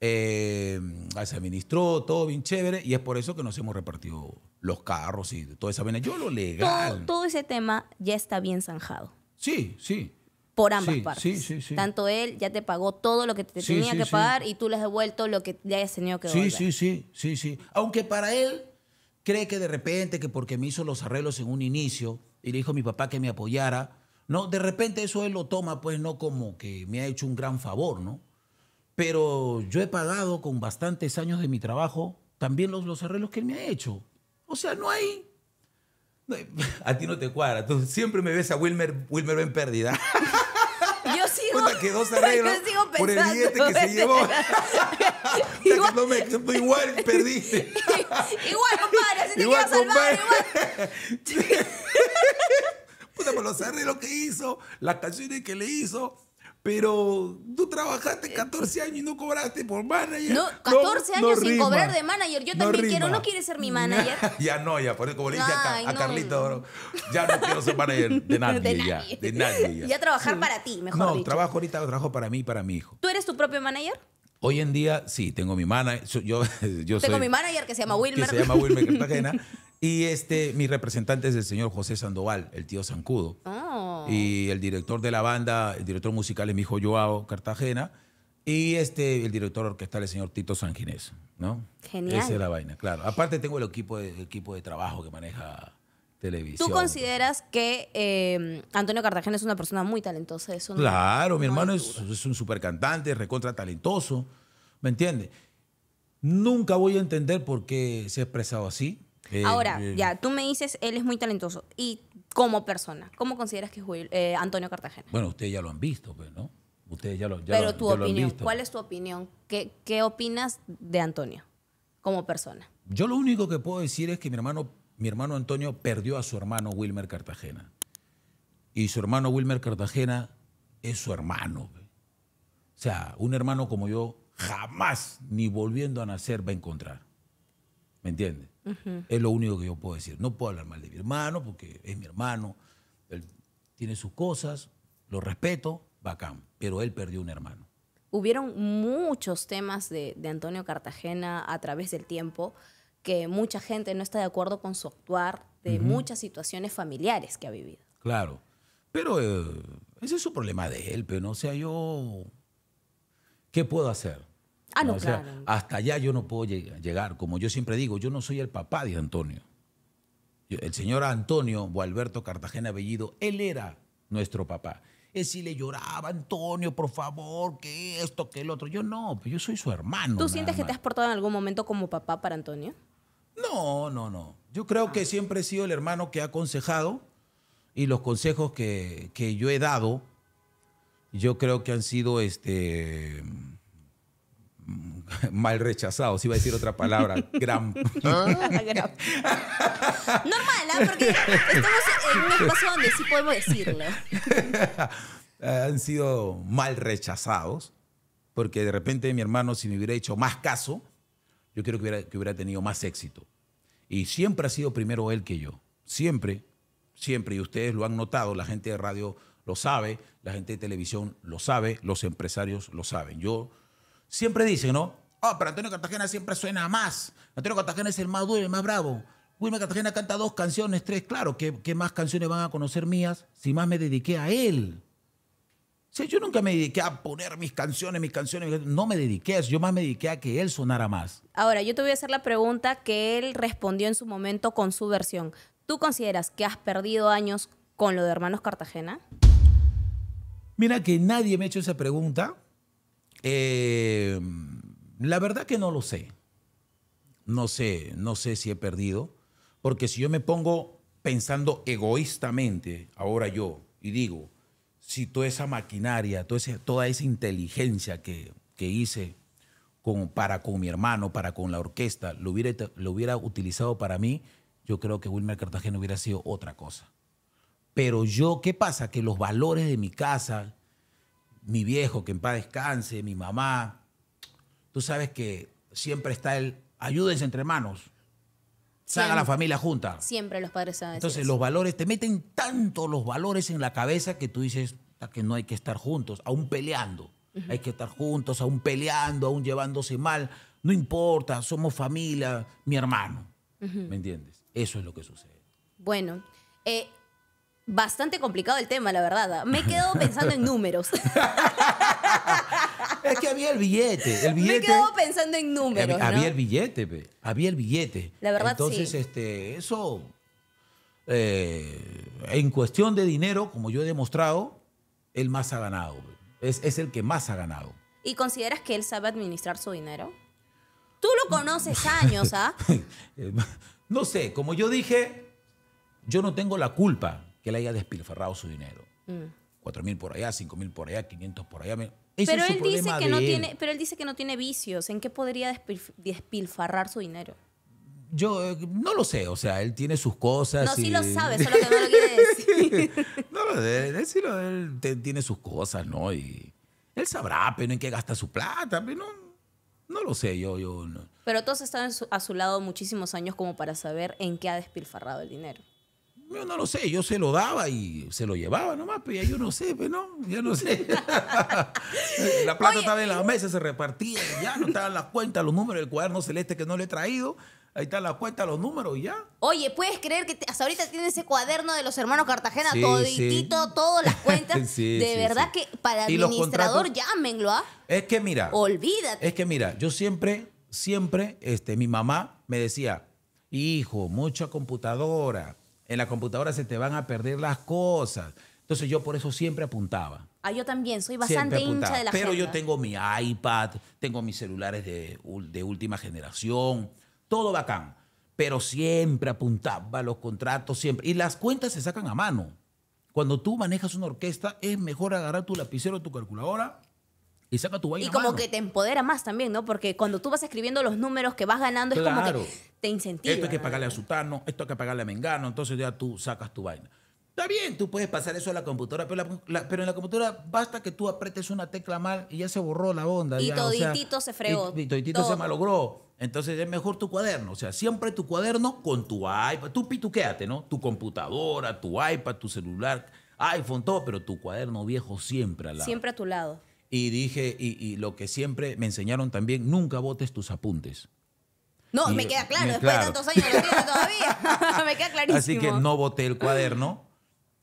eh, se administró, todo bien chévere, y es por eso que nos hemos repartido los carros y toda esa vaina. Yo lo legal. Todo, ese tema ya está bien zanjado. Sí, sí. Por ambas partes. Sí, sí, sí. Tanto él ya te pagó todo lo que te tenía que pagar y tú le has devuelto lo que ya hayas tenido que devolver. Sí, sí, sí, sí, sí. Aunque para él cree que de repente, que porque me hizo los arreglos en un inicio y le dijo a mi papá que me apoyara, no, de repente eso él lo toma pues no como que me ha hecho un gran favor, ¿no? Pero yo he pagado con bastantes años de mi trabajo también los, los arreglos que él me ha hecho. O sea, no hay... a ti no te cuadra. Tú siempre me ves a Wilmer, Wilmer en pérdida. Yo sigo. que dos yo sigo por el billete que se llevó. igual, no igual perdí. igual, compadre, si igual, te quiero salvar, igual. Puta, por los arreglos que hizo, las canciones que le hizo. Pero tú trabajaste 14 años y no cobraste por manager. No, 14 años sin cobrar de manager. Yo también quiero, no quiere ser mi manager. ya no, ya, por eso como le dije a, Carlito, ya no quiero ser manager de nadie, de ya. De nadie ya. trabajar para ti, mejor. No, trabajo ahorita, trabajo para mí y para mi hijo. ¿Tú eres tu propio manager? Hoy en día, sí, tengo mi manager. Yo, tengo mi manager que se llama Wilmer. Que se llama Wilmer Cartagena. Y este, mi representante es el señor José Sandoval, el tío Sancudo. Oh. Y el director de la banda, el director musical es mi hijo Joao Cartagena. Y este, el director orquestal, el señor Tito Sanginés, ¿no? Genial. Esa es la vaina, claro. Aparte tengo el equipo de, equipo de trabajo que maneja televisión. ¿Tú consideras que em, Antonio Cartagena es una persona muy talentosa? claro, mi hermano es, un súper cantante, recontra talentoso, ¿me entiendes? Nunca voy a entender por qué se ha expresado así. Ahora, ya, tú me dices, él es muy talentoso. ¿Y como persona? ¿Cómo consideras que es eh, Antonio Cartagena? Bueno, ustedes ya lo han visto, pues, ¿no? Ustedes ya lo, Pero tu opinión, ¿cuál es tu opinión? ¿Qué, ¿Qué opinas de Antonio como persona? Yo lo único que puedo decir es que mi hermano, mi hermano Antonio perdió a su hermano Wilmer Cartagena. Y su hermano Wilmer Cartagena es su hermano. Pues. O sea, un hermano como yo jamás, ni volviendo a nacer, va a encontrar. ¿Me entiendes? Es lo único que yo puedo decir. No puedo hablar mal de mi hermano porque es mi hermano, él tiene sus cosas, lo respeto, bacán, pero él perdió un hermano. Hubieron muchos temas de, Antonio Cartagena a través del tiempo que mucha gente no está de acuerdo con su actuar de muchas situaciones familiares que ha vivido. Claro, pero eh, ese es su problema de él, pero no sea yo, ¿qué puedo hacer? Ah, no, Hasta allá yo no puedo llegar. Como yo siempre digo, yo no soy el papá de Antonio. El señor Antonio o Alberto Cartagena Bellido, él era nuestro papá. es si le lloraba, Antonio, por favor, que esto, que el otro. Yo no, pues yo soy su hermano. ¿Tú sientes que te has portado en algún momento como papá para Antonio? No, no, no. Yo creo ah. que siempre he sido el hermano que ha aconsejado y los consejos que yo he dado, yo creo que han sido este mal rechazados, iba a decir otra palabra, ah. Ah, gran. Normal, ¿ah? porque estamos en un espacio donde sí podemos decirlo. Han sido mal rechazados, porque de repente mi hermano, si me hubiera hecho más caso, yo creo que que hubiera tenido más éxito. Y siempre ha sido primero él que yo, siempre, siempre, y ustedes lo han notado, la gente de radio lo sabe, la gente de televisión lo sabe, los empresarios lo saben. Yo siempre dicen, ¿no? Ah, pero Antonio Cartagena siempre suena más. Antonio Cartagena es el más duro, el más bravo. Wilmer Cartagena canta dos canciones, tres. Claro, ¿qué, ¿qué, más canciones van a conocer mías si más me dediqué a él? O yo nunca me dediqué a poner mis canciones, mis canciones, no me dediqué a yo más me dediqué a que él sonara más. Ahora, yo te voy a hacer la pregunta que él respondió en su momento con su versión. ¿Tú consideras que has perdido años con lo de Hermanos Cartagena? Mira que nadie me ha hecho esa pregunta eh, la verdad que no lo sé. No sé, no sé si he perdido. Porque si yo me pongo pensando egoístamente, ahora yo, y digo, si toda esa maquinaria, toda esa, toda esa inteligencia que, hice para con mi hermano, para con la orquesta, lo hubiera, lo hubiera utilizado para mí, yo creo que Wilmer Cartagena hubiera sido otra cosa. Pero yo, ¿qué pasa? Que los valores de mi casa, mi viejo, que en paz descanse, mi mamá. Tú sabes que siempre está el ayúdense entre manos salga la familia junta. Siempre los padres saben. Entonces, los valores, te meten tanto los valores en la cabeza que tú dices que no hay que estar juntos, aún peleando. Hay que estar juntos, aún peleando, aún llevándose mal. No importa, somos familia, mi hermano. ¿Me entiendes? Eso es lo que sucede. Bueno, eh, bastante complicado el tema, la verdad. Me he quedado pensando en números. es que había el billete, Me he quedado pensando en números. Había, el billete, había el billete. La verdad, Entonces, este, eso, eh, en cuestión de dinero, como yo he demostrado, él más ha ganado. Es, es el que más ha ganado. ¿Y consideras que él sabe administrar su dinero? Tú lo conoces años, ¿ah? Eh, no sé, como yo dije, yo no tengo la culpa que él haya despilfarrado su dinero. Mm. Cuatro mil por allá, cinco mil por allá, 500 por allá. pero él dice que no tiene, pero él dice que no tiene vicios. ¿En qué podría despilfarrar su dinero? Yo eh, no lo sé, o sea, él tiene sus cosas. No, si lo sabe, solo que no lo quiere decir. no, lo él, tiene sus cosas, ¿no? Y él sabrá, pero en qué gasta su plata, pero no, no lo sé, yo, yo Pero todos están a su lado muchísimos años como para saber en qué ha despilfarrado el dinero. Yo no lo sé, yo se lo daba y se lo llevaba nomás, pero pues, ya yo no sé, pero pues, no, yo no sé. la plata estaba en la mesa, se repartía, ya no estaban las cuentas, los números del cuaderno celeste que no le he traído. Ahí están las cuentas, los números y ya. Oye, ¿puedes creer que hasta ahorita tiene ese cuaderno de los hermanos Cartagena, todo toditito, todas las cuentas? de verdad que para administrador llámenlo, ¿ah? Es que mira. Olvídate. Es que mira, yo siempre, siempre, este, mi mamá me decía, hijo, mucha computadora, en la computadora se te van a perder las cosas. Entonces yo por eso siempre apuntaba. Ah, yo también, soy bastante hincha de la Pero yo tengo mi iPad, tengo mis celulares de, última generación, todo bacán. Pero siempre apuntaba los contratos, siempre. Y las cuentas se sacan a mano. Cuando tú manejas una orquesta, es mejor agarrar tu lapicero, tu calculadora y saca tu vaina. Y como que te empodera más también, ¿no? Porque cuando tú vas escribiendo los números que vas ganando, es como que te incentiva. Esto hay que pagarle a Sutano, esto hay que pagarle a Mengano, entonces ya tú sacas tu vaina. Está bien, tú puedes pasar eso a la computadora, pero, en la computadora basta que tú apretes una tecla mal y ya se borró la onda. Y toditito se fregó. Y, toditito se malogró. Entonces es mejor tu cuaderno. O sea, siempre tu cuaderno con tu iPad. Tú pituquéate, ¿no? Tu computadora, tu iPad, tu celular, iPhone, todo, pero tu cuaderno viejo siempre al lado. Siempre a tu lado. Y dije, y, lo que siempre me enseñaron también, nunca votes tus apuntes. No, me queda claro, después de tantos años lo todavía. me queda clarísimo. Así que no voté el cuaderno.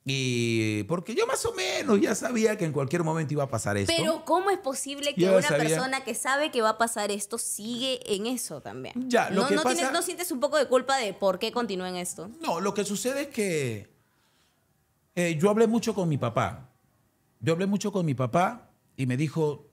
Y porque yo más o menos ya sabía que en cualquier momento iba a pasar esto. Pero ¿cómo es posible que una persona que sabe que va a pasar esto sigue en eso también? Ya, no, pasa... no sientes un poco de culpa de por qué continúa en esto. No, lo que sucede es que eh, yo hablé mucho con mi papá. Yo hablé mucho con mi papá y me dijo,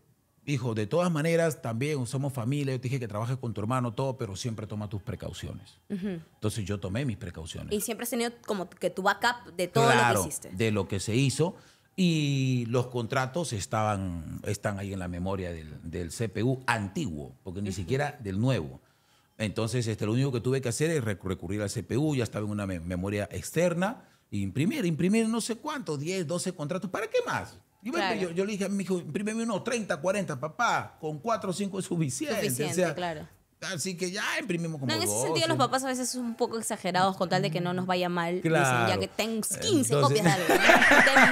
hijo, de todas maneras, también somos familia, yo te dije que trabajes con tu hermano, todo, pero siempre toma tus precauciones. Entonces yo tomé mis precauciones. Y siempre has tenido como que tu backup de todo lo que hiciste. De lo que se hizo. Y los contratos estaban, están ahí en la memoria del, CPU antiguo, porque ni siquiera del nuevo. Entonces, este, lo único que tuve que hacer es recurrir al CPU, ya estaba en una memoria externa, e imprimir, imprimir no sé cuántos, 10, 12 contratos. ¿Para qué más? Yo, yo, le dije a mi hijo, imprímeme unos 30, 40, papá, con 4 o 5 es suficiente. Suficiente, claro. Así que ya imprimimos como. No, en ese sentido, los papás a veces son un poco exagerados con tal de que no nos vaya mal. Claro. Dicen ya que tengo 15 copias de algo. Tengo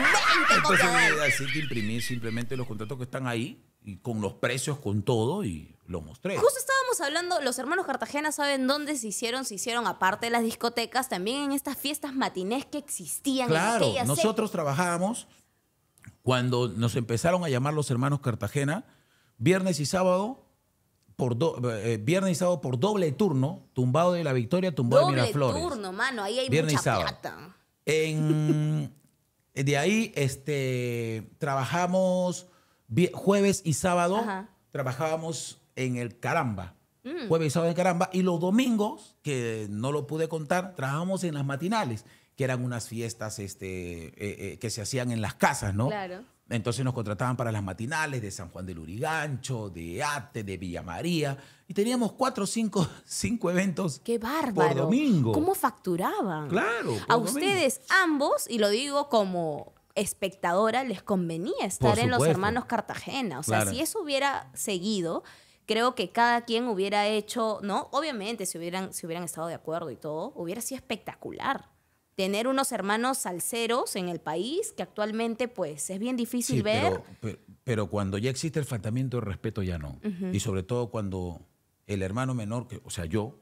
20 copias de algo. Eh, que imprimí simplemente los contratos que están ahí y con los precios, con todo y lo mostré. Justo estábamos hablando, los hermanos Cartagena saben dónde se hicieron, se hicieron aparte de las discotecas, también en estas fiestas matines que existían. Claro, nosotros trabajábamos cuando nos empezaron a llamar los hermanos Cartagena, viernes y sábado, por eh, viernes y sábado por doble turno, tumbado de la victoria, tumbado de Miraflores. Doble turno, mano, ahí hay viernes mucha y de ahí este, trabajamos jueves y sábado, trabajábamos en el Caramba. Mm. Jueves y sábado en Caramba. Y los domingos, que no lo pude contar, trabajamos en las matinales que eran unas fiestas este, eh, eh, que se hacían en las casas, ¿no? Claro. Entonces nos contrataban para las matinales de San Juan del Urigancho, de Ate, de Villa María. Y teníamos cuatro o cinco, cinco, eventos Qué bárbaro. domingo. ¿Cómo facturaban? Claro. A ustedes ambos, y lo digo como espectadora, les convenía estar en los hermanos Cartagena. O sea, si eso hubiera seguido, creo que cada quien hubiera hecho, ¿no? Obviamente, si hubieran, si hubieran estado de acuerdo y todo, hubiera sido espectacular tener unos hermanos salseros en el país, que actualmente pues es bien difícil ver. Pero, cuando ya existe el faltamiento de respeto ya no. Y sobre todo cuando el hermano menor, o sea, yo,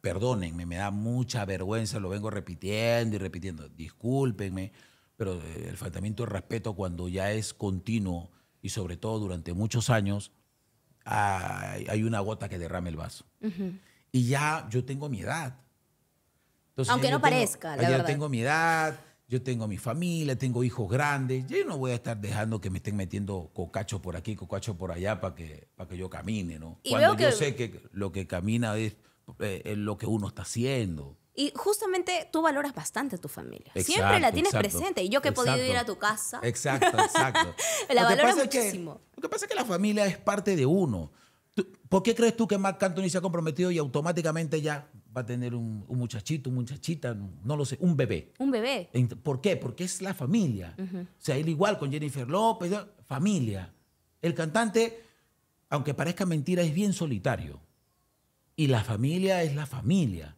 perdónenme, me da mucha vergüenza, lo vengo repitiendo y repitiendo, discúlpenme, pero eh, el faltamiento de respeto cuando ya es continuo y sobre todo durante muchos años, hay, una gota que derrame el vaso. Y ya yo tengo mi edad aunque no parezca, la verdad. Yo tengo mi edad, yo tengo mi familia, tengo hijos grandes. Yo no voy a estar dejando que me estén metiendo cocacho por aquí, cocacho por allá para que, para que yo camine, ¿no? Cuando yo sé que lo que camina es, eh, lo que uno está haciendo. Y justamente tú valoras bastante a tu familia. Siempre la tienes presente. Y yo que he podido ir a tu casa. Exacto, exacto. la valoro muchísimo. lo que pasa es que la familia es parte de uno. ¿Por qué crees tú que Marc Anthony se ha comprometido y automáticamente ya va a tener un, muchachito, una muchachita, no, lo sé, un bebé. Un bebé. ¿Por qué? Porque es la familia. O sea, él igual con Jennifer López, familia. El cantante, aunque parezca mentira, es bien solitario. Y la familia es la familia.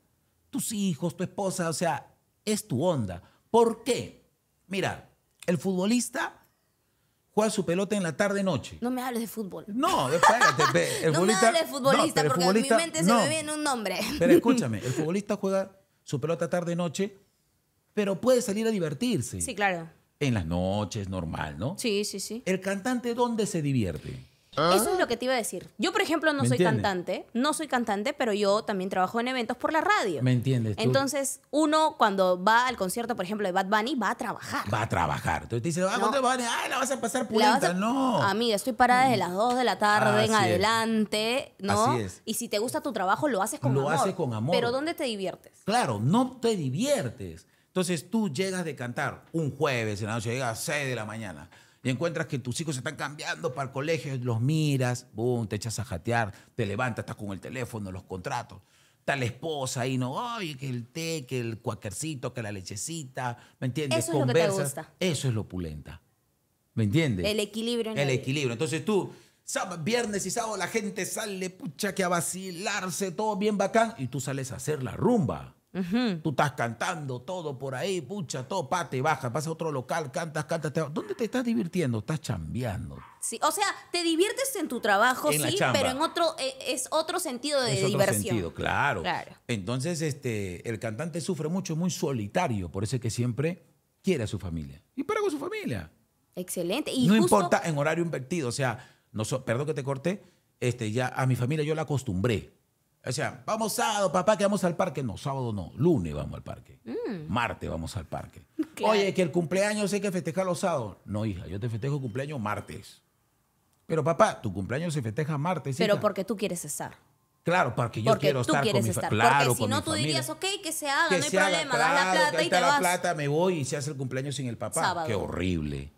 Tus hijos, tu esposa, o sea, es tu onda. ¿Por qué? Mira, el futbolista juega su pelota en la tarde-noche. No me hables de fútbol. No, espérate. no me hables de futbolista porque en mi mente se me viene un nombre. Pero escúchame, el futbolista juega su pelota tarde-noche, pero puede salir a divertirse. Sí, claro. En las noches, normal, ¿no? Sí, sí, sí. ¿El cantante dónde se divierte? ¿Ah? Eso es lo que te iba a decir. Yo, por ejemplo, no soy cantante, no soy cantante, pero yo también trabajo en eventos por la radio. ¿Me entiendes? Entonces, uno cuando va al concierto, por ejemplo, de Bad Bunny, va a trabajar. Va a trabajar. Entonces te dice ah, ah, la vas a pasar pulenta. A... No. Amiga, estoy parada desde las 2 de la tarde en adelante, ¿no? Así es. Y si te gusta tu trabajo, lo haces con amor. Lo haces con amor. Pero ¿dónde te diviertes? Claro, no te diviertes. Entonces tú llegas de cantar un jueves en la noche, llegas a 6 de la mañana y encuentras que tus hijos se están cambiando para el colegio, los miras, boom, te echas a jatear, te levantas, estás con el teléfono, los contratos. Está la esposa ahí, ¿no? Ay, que el té, que el cuaquercito, que la lechecita, ¿me entiendes? Eso es lo que te gusta. Eso es lo opulenta. ¿Me entiendes? El equilibrio. el, equilibrio. Entonces tú, viernes y sábado la gente sale, pucha, que a vacilarse, todo bien bacán, y tú sales a hacer la rumba. Tú estás cantando todo por ahí, pucha, todo, pate te baja, pasa a otro local, cantas, cantas. ¿Dónde te estás divirtiendo? Estás chambeando. Sí, o sea, te diviertes en tu trabajo, sí, pero en otro, eh, es otro sentido de es diversión. Otro sentido, claro. Entonces, este, el cantante sufre mucho, es muy solitario, por eso es que siempre quiere a su familia. Y para con su familia. Excelente. no importa en horario invertido, o sea, perdón que te corte, este, ya a mi familia yo la acostumbré. O sea, vamos sábado, papá, que vamos al parque. No, sábado no, lunes vamos al parque. Mm. Martes vamos al parque. Oye, que el cumpleaños hay que festejar los sábados. No, hija, yo te festejo cumpleaños martes. Pero papá, tu cumpleaños se festeja martes. Pero porque tú quieres estar. Claro, porque yo quiero estar con mi porque si no, tú dirías, ok, que se haga, no hay problema, claro, la plata y te la plata, me voy y se hace el cumpleaños sin el papá. Qué horrible.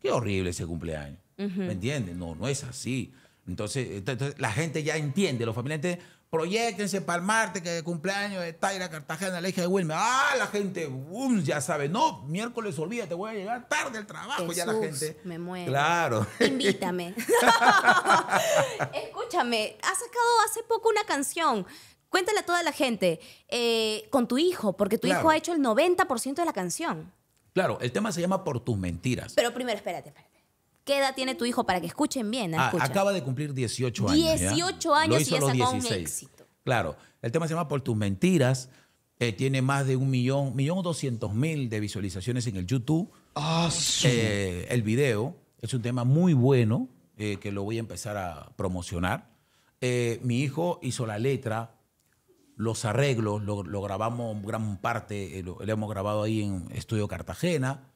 Qué horrible ese cumpleaños. ¿Me entiendes? No, no es así. Entonces, entonces, la gente ya entiende, los familiares proyectense para el martes, que de cumpleaños de Taira Cartagena, la hija de Wilmer. Ah, la gente, um, ya sabe, no, miércoles olvídate, voy a llegar tarde al trabajo, ya la gente. Me muero. Claro. Invítame. Escúchame, has sacado hace poco una canción. Cuéntale a toda la gente, eh, con tu hijo, porque tu hijo ha hecho el 90% de la canción. Claro, el tema se llama Por tus mentiras. Pero primero, espérate, espérate. ¿Qué edad tiene tu hijo para que escuchen bien? ¿eh? Ah, acaba de cumplir 18 años. 18 años y ya sacó un éxito. Claro. El tema se llama Por tus mentiras. Eh, tiene más de un millón, millón doscientos mil de visualizaciones en el YouTube. Ah, sí. Eh, el video es un tema muy bueno que lo voy a empezar a promocionar. mi hijo hizo la letra, los arreglos, lo, grabamos gran parte, lo hemos grabado ahí en Estudio Cartagena.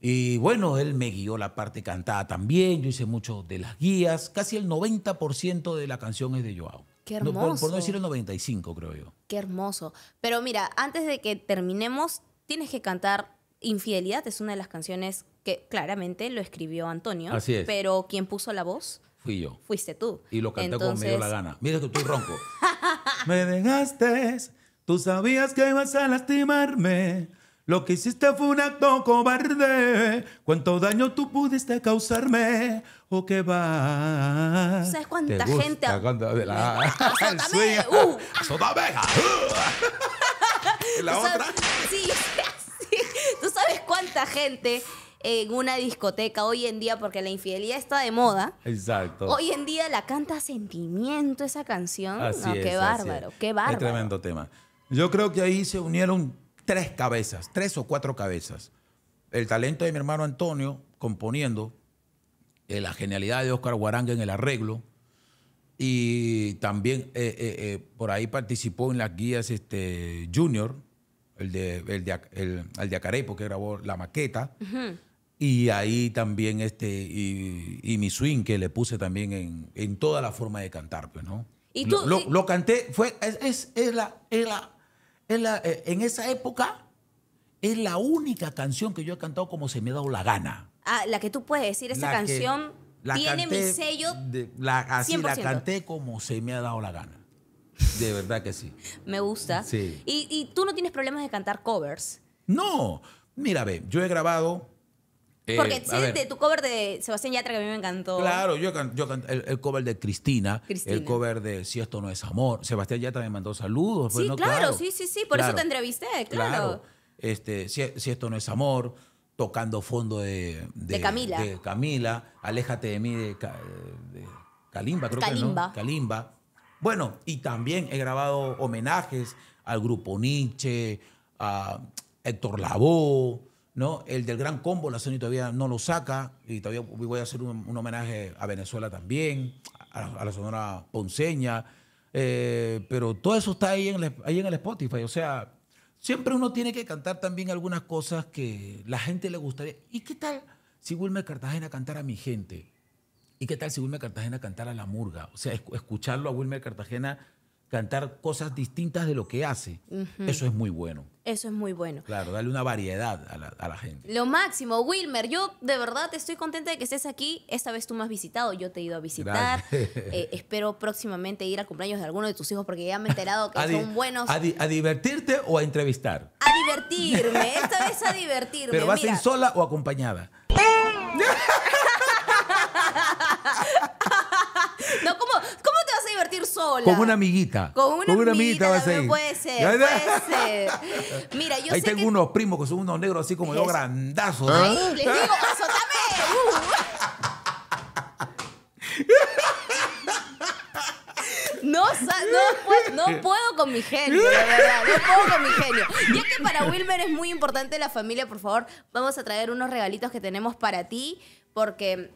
Y bueno, él me guió la parte cantada también, yo hice mucho de las guías, casi el 90% de la canción es de Joao. Qué hermoso. por, no decir el 95, creo yo. Qué hermoso. Pero mira, antes de que terminemos, tienes que cantar Infidelidad, es una de las canciones que claramente lo escribió Antonio. Así es. Pero quien puso la voz. Fui yo. Fuiste tú. Y lo canté como me dio la gana. Mira que tú ronco. me dejaste, tú sabías que ibas a lastimarme. Lo que hiciste fue un acto cobarde. Cuánto daño tú pudiste causarme. O oh, qué va. ¿Sabes cuánta gente? ¿Cuánta de la. Uh. la otra? sí, sí. ¿Tú sabes cuánta gente en una discoteca hoy en día, porque la infidelidad está de moda. Exacto. Hoy en día la canta sentimiento esa canción. Así no, qué bárbaro, qué bárbaro. tremendo tema. Yo creo que ahí se unieron tres cabezas, tres o cuatro cabezas. El talento de mi hermano Antonio componiendo, eh, la genialidad de Oscar Guaranga en el arreglo, y también eh, eh, por ahí participó en las guías este, Junior, el de, el de, que grabó la maqueta. Y ahí también este, y, mi swing que le puse también en, toda la forma de cantar, pues, ¿no? lo, canté, fue, es, es la eh, en, esa época es la única canción que yo he cantado como se me ha dado la gana. Ah, la que tú puedes decir, esa canción tiene mi sello. la, así la canté como se me ha dado la gana. De verdad que sí. me gusta. Sí. ¿Y, ¿Y, tú no tienes problemas de cantar covers? No. Mira, ve, yo he grabado porque eh, sí, de tu cover de Sebastián Yatra que a mí me encantó. Claro, yo, yo el, cover de Cristina, el cover de Si esto no es amor. Sebastián Yatra me mandó saludos. Pues, sí, claro, sí, sí, sí, por eso te entrevisté, claro. Este, si, esto no es amor, tocando fondo de, de, Camila. Camila, Aléjate de mí de, Kalimba, creo que no. Kalimba. Bueno, y también he grabado homenajes al grupo Nietzsche, a Héctor Lavoe ¿no? El del Gran Combo, la Sony todavía no lo saca y todavía voy a hacer un, homenaje a Venezuela también, a, la Sonora Ponceña, eh, pero todo eso está ahí en, el, Spotify, o sea, siempre uno tiene que cantar también algunas cosas que la gente le gustaría. ¿Y qué tal si Wilmer Cartagena cantara a mi gente? ¿Y qué tal si Wilmer Cartagena cantara a la murga? O sea, escucharlo a Wilmer Cartagena cantar cosas distintas de lo que hace, eso es muy bueno. Eso es muy bueno. Claro, dale una variedad a la, a la, gente. Lo máximo, Wilmer, yo de verdad estoy contenta de que estés aquí. Esta vez tú me has visitado, yo te he ido a visitar. Eh, espero próximamente ir al cumpleaños de alguno de tus hijos porque ya me he enterado que son buenos. A, divertirte o a entrevistar? A divertirme, esta vez a divertirme. ¿Pero vas en sola o acompañada? no, ¿cómo? como compartir sola. Con una amiguita. Con una, amiguita, vas a Puede ser, puede ser. Mira, yo Ahí tengo unos primos que son unos negros así como yo, grandazos. ¿eh? les digo, azotame. Uh. No, no, puedo con mi genio, de verdad. No puedo con mi genio. Ya que para Wilmer es muy importante la familia, por favor, vamos a traer unos regalitos que tenemos para ti, porque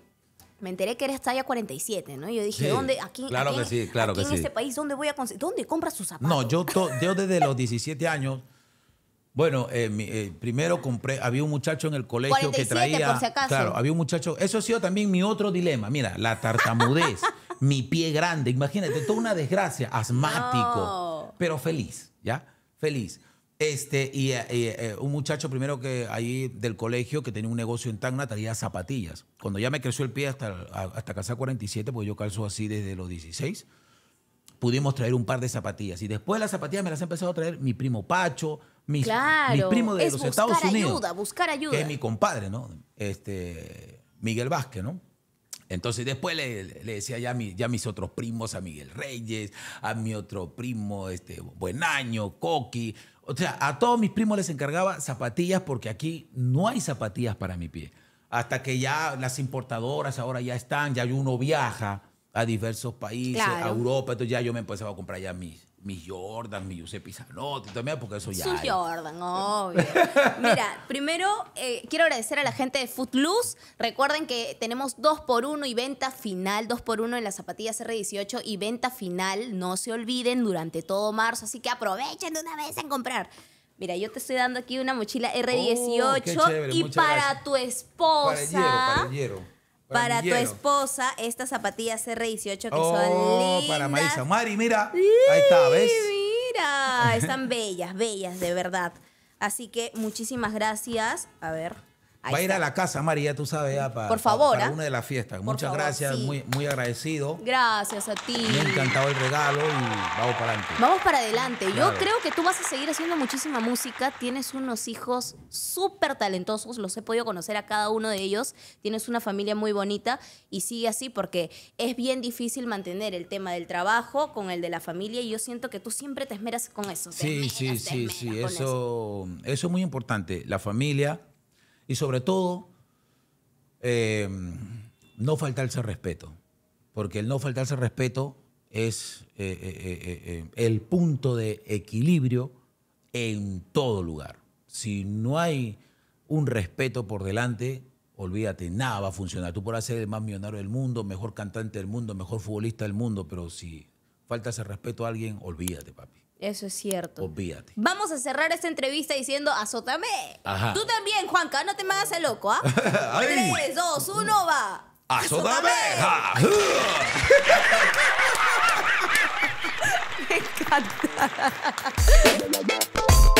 me enteré que eres talla 47, ¿no? Yo dije, ¿dónde? Aquí, en este país, ¿dónde voy a conseguir? ¿Dónde compras tus zapatos? No, yo, yo desde los 17 años, bueno, eh, eh, primero compré, había un muchacho en el colegio que traía. Por si acaso. Claro, había un muchacho. Eso ha sido también mi otro dilema. Mira, la tartamudez, mi pie grande, imagínate, toda una desgracia, asmático, pero feliz, ¿ya? Feliz. Este, y, eh, eh, un muchacho primero que ahí del colegio que tenía un negocio en Tacna traía zapatillas. Cuando ya me creció el pie hasta, hasta casa 47, porque yo calzo así desde los 16, pudimos traer un par de zapatillas. Y después las zapatillas me las ha empezado a traer mi primo Pacho, mi primo de los Estados Unidos. Buscar ayuda, buscar ayuda. Que es mi compadre, ¿no? Este, Miguel Vázquez, ¿no? Entonces después le, decía ya, mi, ya, mis otros primos, a Miguel Reyes, a mi otro primo, este, Buenaño, Coqui, o sea, a todos mis primos les encargaba zapatillas porque aquí no hay zapatillas para mi pie. Hasta que ya las importadoras ahora ya están, ya uno viaja a diversos países, a Europa, entonces ya yo me empezaba a comprar ya mis mi Jordan, mi Giuseppe Zanotti, también, porque eso ya. Su Jordan, obvio. Mira, primero eh, quiero agradecer a la gente de Footloose. Recuerden que tenemos 2x1 y venta final, 2x1 en las zapatillas R18 y venta final, no se olviden, durante todo marzo, así que aprovechen de una vez en comprar. Mira, yo te estoy dando aquí una mochila R18 y para tu esposa. Para el hierro, para tu esposa, estas zapatillas R18 que son oh, lindas. para Marisa. Mari, mira. ahí está, ¿ves? Mira, están bellas, bellas, de verdad. Así que muchísimas gracias. A ver. Va a ir a la casa, María, tú sabes, para, ¿ah? una de las fiestas. Muchas gracias, muy, muy agradecido. Gracias a ti. Me ha encantado el regalo y vamos para adelante. Vamos para adelante. Yo creo que tú vas a seguir haciendo muchísima música. Tienes unos hijos súper talentosos, los he podido conocer a cada uno de ellos. Tienes una familia muy bonita y sigue así porque es bien difícil mantener el tema del trabajo con el de la familia y yo siento que tú siempre te esmeras con eso. Sí, sí, sí, sí, eso, eso es muy importante. La familia y sobre todo, eh, no faltarse respeto, porque el no faltarse respeto es eh, eh, el punto de equilibrio en todo lugar. Si no hay un respeto por delante, olvídate, nada va a funcionar. Tú podrás ser el más millonario del mundo, mejor cantante del mundo, mejor futbolista del mundo, pero si falta ese respeto a alguien, olvídate, papi. Eso es cierto. Olvídate. Vamos a cerrar esta entrevista diciendo azótame. Ajá. Tú también, Juanca, no te me hagas el loco, ¿ah? Tres, dos, uno, va. ¡Azótame! encanta.